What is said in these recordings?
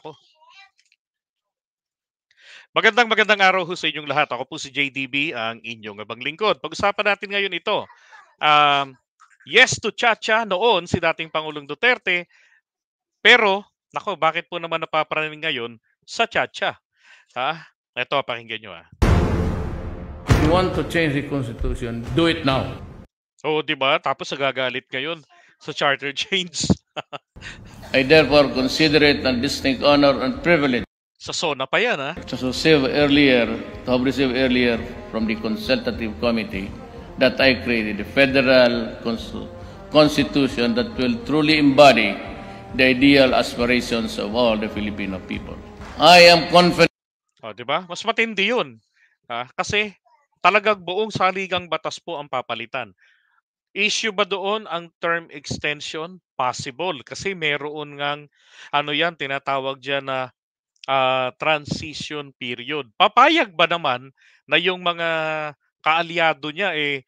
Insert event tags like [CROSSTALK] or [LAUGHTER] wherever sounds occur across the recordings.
ako. Magandang magandang araw ho sa inyong lahat. Ako po si JDB, ang inyong abang lingkod. Pag-usapan natin ngayon ito. Um, yes to cha-cha noon si dating Pangulong Duterte, pero nako, bakit po naman napapraning ngayon sa cha-cha? Ha? Ito, pakinggan nyo ah. If you want to change the Constitution, do it now. Oo, oh, di ba? Tapos nagagalit ngayon sa charter [LAUGHS] change. I therefore consider it a distinct honor and privilege sa SONA pa yan, ha? To receive earlier, to have received earlier from the consultative committee that I created, the federal constitution that will truly embody the ideal aspirations of all the Filipino people. I am confident. Oh, di ba? Mas matindi yun. Ah, Kasi talagang buong saligang batas po ang papalitan. Issue ba doon ang term extension? possible kasi meron ngang ano yan tinatawag diyan na uh, transition period. Papayag ba naman na yung mga kaalyado niya eh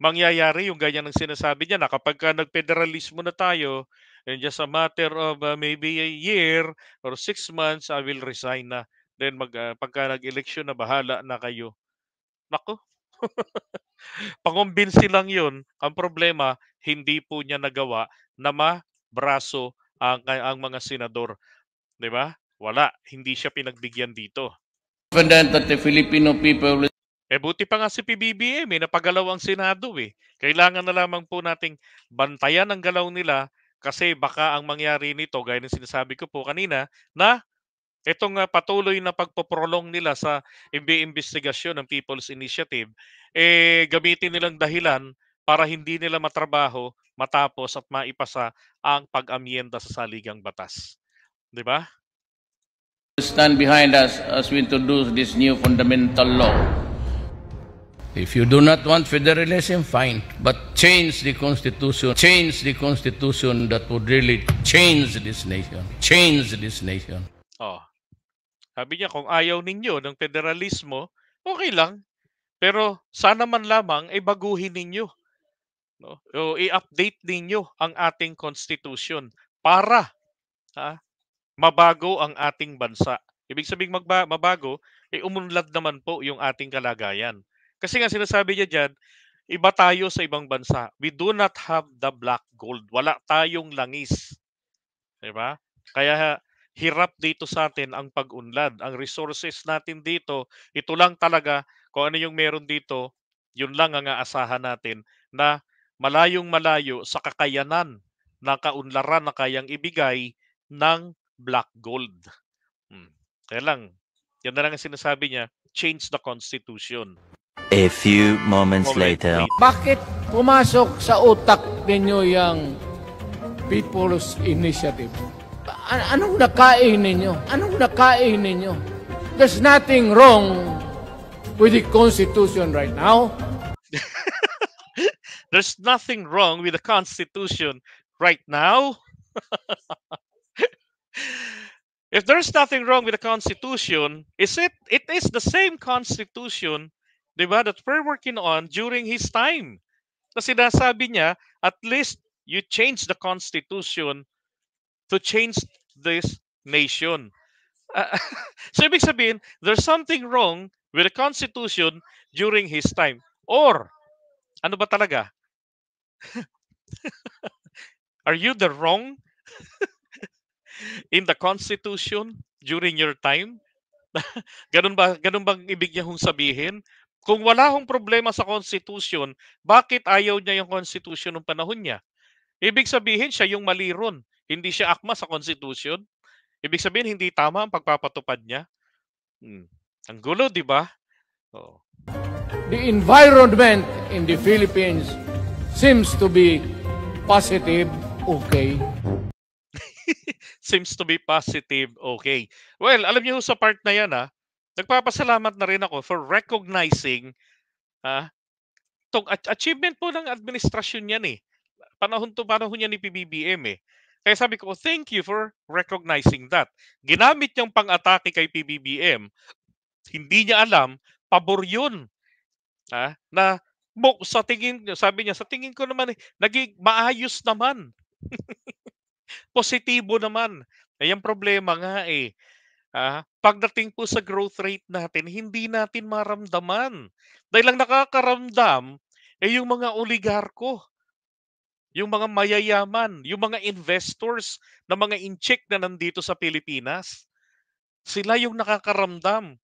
mangyayari yung ganyan ng sinasabi niya na kapag ka nagpederalismo na tayo in just a matter of uh, maybe a year or six months I will resign na then mag, uh, pagka nag-election na bahala na kayo. Nako. [LAUGHS] Pangumbinsi lang yun. Ang problema, hindi po niya nagawa na mabraso ang, ang mga senador. Di ba? Wala. Hindi siya pinagbigyan dito. Confident the Filipino people Eh buti pa nga si PBBM, eh, napagalaw ang Senado eh. Kailangan na lamang po nating bantayan ang galaw nila kasi baka ang mangyari nito, gaya ng sinasabi ko po kanina, na itong uh, patuloy na pagpoprolong nila sa MB investigasyon ng People's Initiative, eh, gamitin nilang dahilan para hindi nila matrabaho, matapos at maipasa ang pag-amyenda sa saligang batas. Di ba? Stand behind us as we introduce this new fundamental law. If you do not want federalism, fine. But change the constitution. Change the constitution that would really change this nation. Change this nation. Oh, sabi niya, kung ayaw ninyo ng federalismo, okay lang. Pero sana man lamang ay eh, baguhin ninyo. No? O i-update ninyo ang ating constitution para ha, mabago ang ating bansa. Ibig sabihin magba- mabago, ay eh, umunlad naman po yung ating kalagayan. Kasi nga sinasabi niya dyan, iba tayo sa ibang bansa. We do not have the black gold. Wala tayong langis. Di ba? Kaya hirap dito sa atin ang pag-unlad. Ang resources natin dito, ito lang talaga kung ano yung meron dito, yun lang ang aasahan natin na malayong malayo sa kakayanan ng kaunlaran na kayang ibigay ng black gold. Hmm. Kaya lang, yan na lang ang sinasabi niya, change the constitution. A few moments Moment later. Bakit pumasok sa utak ninyo yung People's Initiative? anong nakain ninyo? Anong nakain ninyo? There's nothing wrong with the Constitution right now. [LAUGHS] There's nothing wrong with the Constitution right now. [LAUGHS] if there's nothing wrong with the constitution is it it is the same constitution diba that we're working on during his time kasi sinasabi niya at least you change the constitution to change this nation. Uh, ah, [LAUGHS] so ibig sabihin, there's something wrong with the Constitution during his time. Or, ano ba talaga? [LAUGHS] Are you the wrong [LAUGHS] in the Constitution during your time? ganun ba ganun bang ibig niya hong sabihin? Kung wala hong problema sa Constitution, bakit ayaw niya yung Constitution ng panahon niya? Ibig sabihin siya yung mali ron. Hindi siya akma sa Constitution. Ibig sabihin, hindi tama ang pagpapatupad niya. Hmm. Ang gulo, di ba? Oh. The environment in the Philippines seems to be positive, okay? [LAUGHS] seems to be positive, okay. Well, alam niyo sa part na yan, ha? Ah, nagpapasalamat na rin ako for recognizing ha, ah, tong achievement po ng administrasyon yan eh. Panahon to panahon yan ni PBBM eh. Kaya sabi ko, thank you for recognizing that. Ginamit niyang pang-atake kay PBBM. Hindi niya alam, pabor yun. Ha? Na mo, sa tingin, sabi niya, sa tingin ko naman, eh, naging maayos naman. [LAUGHS] Positibo naman. Ayang eh, problema nga eh. Ha? pagdating po sa growth rate natin, hindi natin maramdaman. Dahil lang nakakaramdam eh, yung mga oligarko yung mga mayayaman, yung mga investors na mga incheck na nandito sa Pilipinas, sila yung nakakaramdam.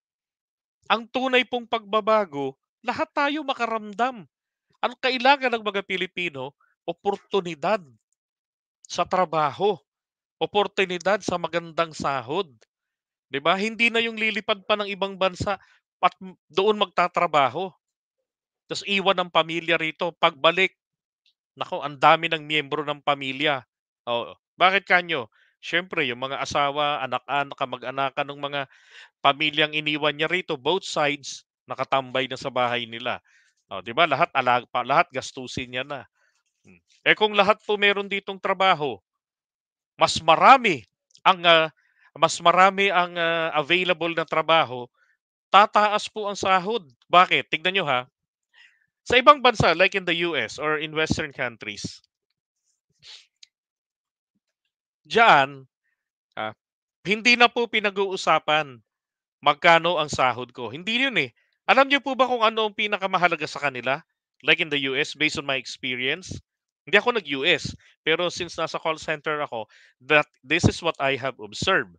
Ang tunay pong pagbabago, lahat tayo makaramdam. Ang kailangan ng mga Pilipino, oportunidad sa trabaho, oportunidad sa magandang sahod. 'Di ba? Hindi na yung lilipad pa ng ibang bansa at doon magtatrabaho. Tapos iwan ang pamilya rito, pagbalik Nako, ang dami ng miyembro ng pamilya. Oh, bakit kanyo? Syempre, yung mga asawa, anak-anak, kamag anak ng mga pamilyang iniwan niya rito, both sides, nakatambay na sa bahay nila. Oh, 'di ba? Lahat alag pa, lahat gastusin niya na. Hmm. Eh kung lahat po meron ditong trabaho, mas marami ang uh, mas marami ang uh, available na trabaho, tataas po ang sahod. Bakit? Tignan niyo ha. Sa ibang bansa, like in the US or in Western countries, Diyan, ah, hindi na po pinag-uusapan magkano ang sahod ko. Hindi yun eh. Alam niyo po ba kung ano ang pinakamahalaga sa kanila? Like in the US, based on my experience, hindi ako nag-US. Pero since nasa call center ako, that this is what I have observed.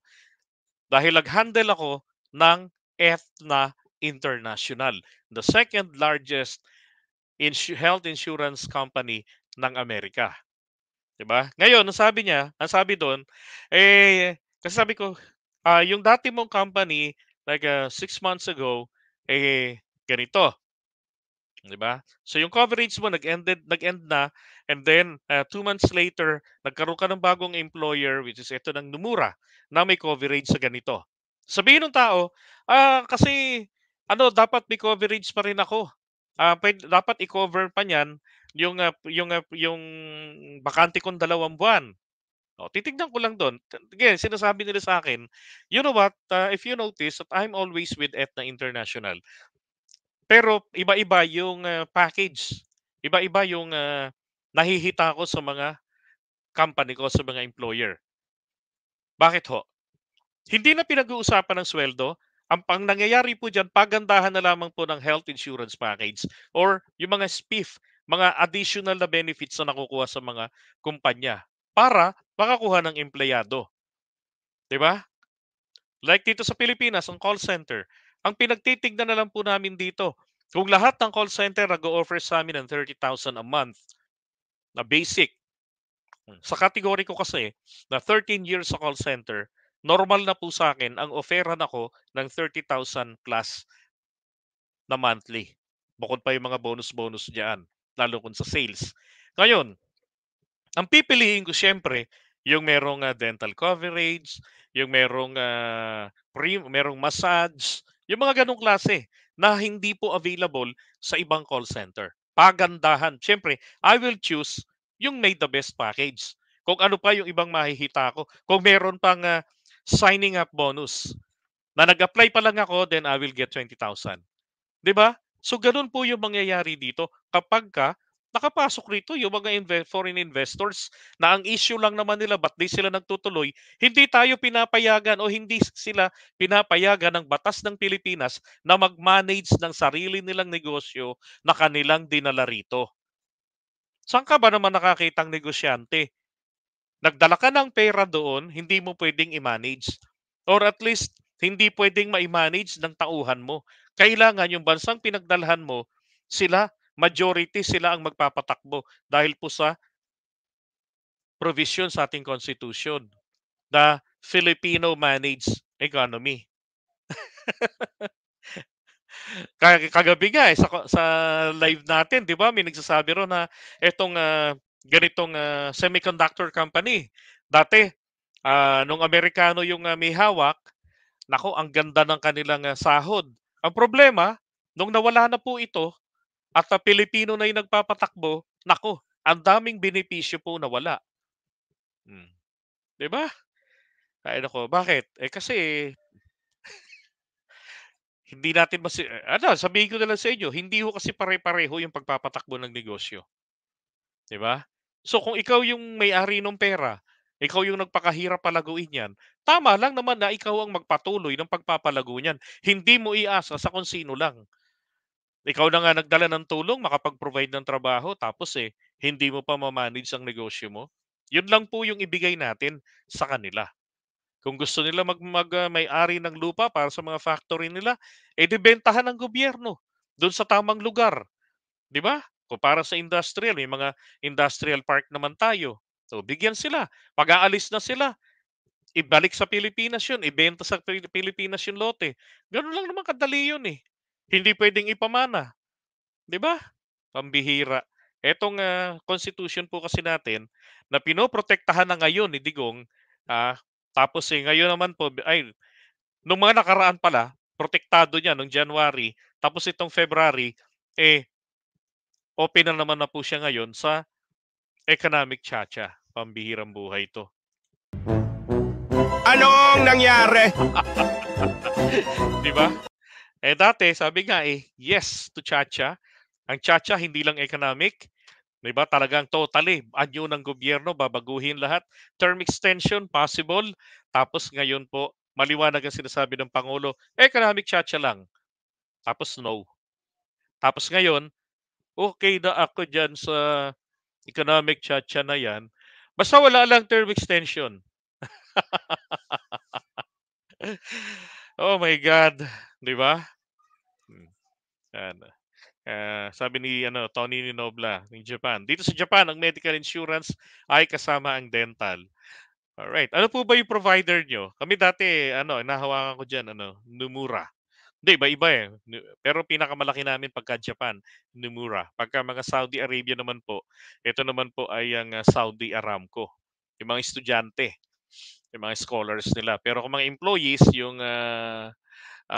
Dahil nag-handle ako ng EFNA International, the second largest insu- health insurance company ng Amerika. 'Di ba? Ngayon, ang sabi niya, ang sabi doon, eh kasi sabi ko, uh, yung dati mong company like uh, six months ago, eh ganito. 'Di ba? So yung coverage mo nag-ended, nag-end na and then uh, two months later, nagkaroon ka ng bagong employer which is ito ng Numura na may coverage sa ganito. Sabihin ng tao, ah, kasi ano, dapat may coverage pa rin ako uh, dapat i-cover pa niyan yung uh, yung uh, yung bakante kong dalawang buwan. O, oh, titignan ko lang doon. Again, sinasabi nila sa akin, you know what, uh, if you notice that I'm always with Etna International. Pero iba-iba yung uh, package. Iba-iba yung uh, nahihita ko sa mga company ko, sa mga employer. Bakit ho? Hindi na pinag-uusapan ng sweldo, ang pang nangyayari po dyan, pagandahan na lamang po ng health insurance package or yung mga SPIF, mga additional na benefits na nakukuha sa mga kumpanya para makakuha ng empleyado. 'Di ba? Like dito sa Pilipinas, ang call center, ang pinagtitignan na lang po namin dito, kung lahat ng call center nag-offer sa amin ng 30,000 a month na basic, sa kategory ko kasi na 13 years sa call center, normal na po sa akin ang offeran ako ng 30,000 plus na monthly. Bukod pa yung mga bonus-bonus diyan, lalo kung sa sales. Ngayon, ang pipiliin ko siyempre yung merong uh, dental coverage, yung merong uh, ah, pre, merong massage, yung mga ganong klase na hindi po available sa ibang call center. Pagandahan. Siyempre, I will choose yung may the best package. Kung ano pa yung ibang mahihita ko. Kung meron pang uh, signing up bonus. Na nag-apply pa lang ako, then I will get 20,000. 'Di ba? So ganun po yung mangyayari dito kapag ka nakapasok rito yung mga foreign investors na ang issue lang naman nila ba't di sila nagtutuloy, hindi tayo pinapayagan o hindi sila pinapayagan ng batas ng Pilipinas na mag-manage ng sarili nilang negosyo na kanilang dinala rito. Saan ka ba naman nakakita nakakitang negosyante nagdala ka ng pera doon, hindi mo pwedeng i-manage. Or at least, hindi pwedeng ma-manage ng tauhan mo. Kailangan yung bansang pinagdalhan mo, sila, majority sila ang magpapatakbo dahil po sa provision sa ating constitution na Filipino managed economy. [LAUGHS] Kagabi nga eh, sa, sa live natin, di ba, may nagsasabi ron na itong uh, ah, ganitong uh, semiconductor company. Dati, uh, nung Amerikano yung uh, may hawak, nako, ang ganda ng kanilang uh, sahod. Ang problema, nung nawala na po ito at uh, Pilipino na yung nagpapatakbo, nako, ang daming benepisyo po nawala. Hmm. 'Di ba? Ay nako, bakit? Eh kasi [LAUGHS] hindi natin masi ano, sabihin ko na lang sa inyo, hindi ho kasi pare-pareho yung pagpapatakbo ng negosyo. 'Di ba? So kung ikaw yung may-ari ng pera, ikaw yung nagpakahirap palaguin yan, tama lang naman na ikaw ang magpatuloy ng pagpapalago niyan. Hindi mo iasa sa kung sino lang. Ikaw na nga nagdala ng tulong, makapag-provide ng trabaho, tapos eh, hindi mo pa mamanage ang negosyo mo. Yun lang po yung ibigay natin sa kanila. Kung gusto nila mag, mag uh, may-ari ng lupa para sa mga factory nila, eh dibentahan ng gobyerno doon sa tamang lugar. 'Di ba? para sa industrial, may mga industrial park naman tayo. So bigyan sila. mag aalis na sila, ibalik sa Pilipinas yun, ibenta sa Pilipinas yung lote. Ganun lang naman kadali yun eh. Hindi pwedeng ipamana. 'Di ba? Pambihira. Etong uh, constitution po kasi natin na pinoprotektahan na ngayon ni Digong, uh, tapos eh, ngayon naman po ay nung mga nakaraan pala, protektado niya nung January, tapos itong February eh open na naman na po siya ngayon sa economic chacha. Pambihirang buhay ito. Anong nangyari? [LAUGHS] Di ba? Eh dati, sabi nga eh, yes to chacha. Ang chacha hindi lang economic, Di ba? Talagang totally. Anyo ng gobyerno, babaguhin lahat. Term extension, possible. Tapos ngayon po, maliwanag ang sinasabi ng Pangulo, economic chacha lang. Tapos no. Tapos ngayon, okay na ako dyan sa economic chacha na yan. Basta wala lang term extension. [LAUGHS] oh my God. Di ba? Hmm. Yan. Uh, sabi ni ano Tony Nobla ng Japan. Dito sa Japan, ang medical insurance ay kasama ang dental. All right. Ano po ba yung provider nyo? Kami dati, ano, nahawakan ko diyan ano, Numura. Hindi, iba-iba eh. Pero pinakamalaki namin pagka Japan, Nomura. Pagka mga Saudi Arabia naman po, ito naman po ay ang ah, Saudi Aramco. Yung mga estudyante, yung mga scholars nila. Pero kung mga employees, yung uh,